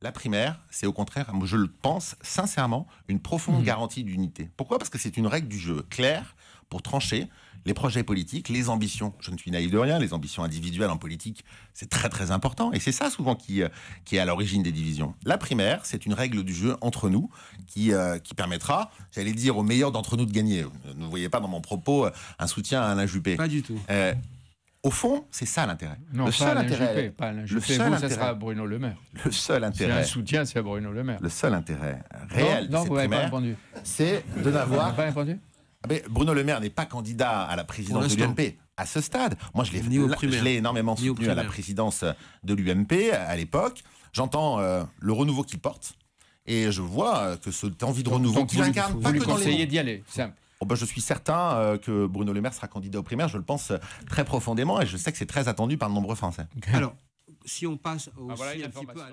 La primaire, c'est au contraire, je le pense sincèrement, une profonde mmh. garantie d'unité. Pourquoi Parce que c'est une règle du jeu claire pour trancher les projets politiques, les ambitions. Je ne suis naïf de rien, les ambitions individuelles en politique, c'est très très important. Et c'est ça souvent qui, euh, est à l'origine des divisions. La primaire, c'est une règle du jeu entre nous qui, euh, permettra, j'allais dire, au meilleur d'entre nous de gagner. Ne voyez pas dans mon propos euh, un soutien à Alain Juppé. Pas du tout. Au fond, c'est ça l'intérêt. le seul intérêt. le seul ça sera Bruno Le Maire. Le seul intérêt. C'est un soutien, c'est à Bruno Le Maire. Le seul intérêt réel de c'est de n'avoir. pas ah, Bruno Le Maire n'est pas candidat à la présidence de l'UMP à ce stade. Moi, je l'ai énormément soutenu à la présidence de l'UMP à l'époque. J'entends euh, le renouveau qu'il porte et je vois euh, que cette envie de renouveau qu'il incarne, vous pas d'y aller, simple. Oh, bah, je suis certain euh, que Bruno Le Maire sera candidat aux primaires, je le pense euh, très profondément et je sais que c'est très attendu par de nombreux Français. Alors, si on passe aussi ah, un petit peu à